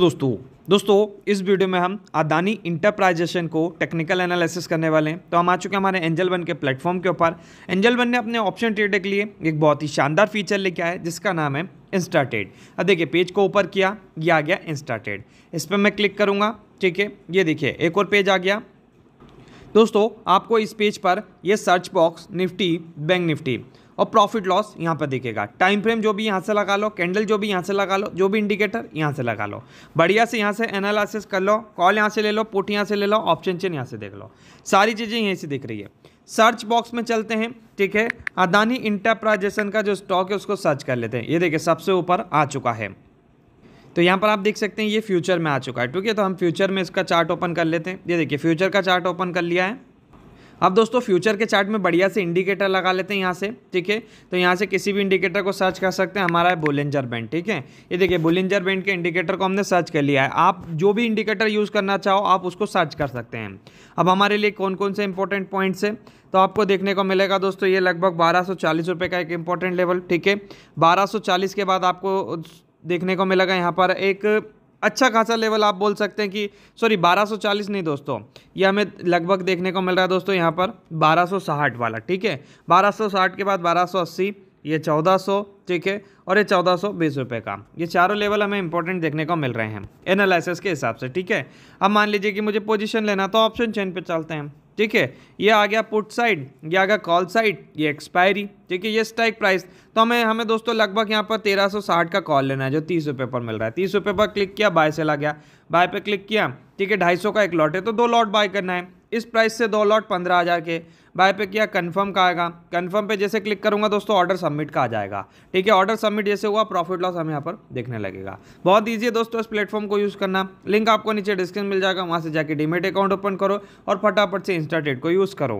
दोस्तों दोस्तों इस वीडियो में हम अदानी इंटरप्राइजेशन को टेक्निकल एनालिसिस करने वाले हैं तो हम आ चुके हैं हमारे एंजल वन के प्लेटफॉर्म के ऊपर एंजल वन ने अपने ऑप्शन ट्रेड के लिए एक बहुत ही शानदार फीचर लेके आया है जिसका नाम है इंस्टा ट्रेड अब देखिए पेज को ऊपर किया ये आ गया इंस्टा ट्रेड इस पर मैं क्लिक करूँगा ठीक है ये देखिए एक और पेज आ गया दोस्तों आपको इस पेज पर यह search box nifty bank nifty और प्रॉफिट लॉस यहाँ पर दिखेगा टाइम फ्रेम जो भी यहाँ से लगा लो कैंडल जो भी यहाँ से लगा लो जो भी इंडिकेटर यहाँ से लगा लो बढ़िया से यहाँ से एनालिसिस कर लो कॉल यहाँ से ले लो पोट यहाँ से ले लो ऑप्शन चेन यहाँ से देख लो सारी चीज़ें यहीं से दिख रही है सर्च बॉक्स में चलते हैं ठीक है अदानी इंटरप्राइजेशन का जो स्टॉक है उसको सर्च कर लेते हैं ये देखिए सबसे ऊपर आ चुका है तो यहाँ पर आप देख सकते हैं ये फ्यूचर में आ चुका है ठीक है तो हम फ्यूचर में इसका चार्ट ओपन कर लेते हैं ये देखिए फ्यूचर का चार्ट ओपन कर लिया है अब दोस्तों फ्यूचर के चार्ट में बढ़िया से इंडिकेटर लगा लेते हैं यहाँ से ठीक है तो यहाँ से किसी भी इंडिकेटर को सर्च कर सकते हैं हमारा है बोलेंजर बैंड ठीक है ये देखिए बोलेंजर बैंड के इंडिकेटर को हमने सर्च कर लिया है आप जो भी इंडिकेटर यूज़ करना चाहो आप उसको सर्च कर सकते हैं अब हमारे लिए कौन कौन से इंपॉर्टेंट पॉइंट्स है तो आपको देखने को मिलेगा दोस्तों ये लगभग बारह रुपए का एक इंपॉर्टेंट लेवल ठीक है बारह के बाद आपको देखने को मिलेगा यहाँ पर एक अच्छा खासा लेवल आप बोल सकते हैं कि सॉरी 1240 नहीं दोस्तों ये हमें लगभग देखने को मिल रहा है दोस्तों यहाँ पर 1260 वाला ठीक है 1260 के बाद 1280 ये 1400 ठीक है और ये चौदह सौ रुपये का ये चारों लेवल हमें इंपॉर्टेंट देखने को मिल रहे हैं एनालिसिस के हिसाब से ठीक है अब मान लीजिए कि मुझे पोजिशन लेना तो ऑप्शन चेन पर चलते हैं ठीक है ये आ गया पुट साइड ये आ गया कॉल साइड ये एक्सपायरी ठीक है ये स्ट्राइक प्राइस तो हमें हमें दोस्तों लगभग यहाँ पर तेरह सौ साठ का कॉल लेना है जो तीस रुपये पर मिल रहा है तीस रुपये पर क्लिक किया बाय से ला गया बाय पे क्लिक किया ठीक है ढाई सौ का एक लॉट है तो दो लॉट बाय करना है इस प्राइस से दो लॉट पंद्रह हज़ार के बाय पे किया कंफर्म का आएगा कंफर्म पे जैसे क्लिक करूंगा दोस्तों ऑर्डर सबमिट का आ जाएगा ठीक है ऑर्डर सबमिट जैसे हुआ प्रॉफिट लॉस हमें यहाँ पर देखने लगेगा बहुत ईजी है दोस्तों इस प्लेटफॉर्म को यूज़ करना लिंक आपको नीचे डिस्क्रिप्शन मिल जाएगा वहाँ से जाके डीमेट अकाउंट ओपन करो और फटाफट से इंस्टा को यूज़ करो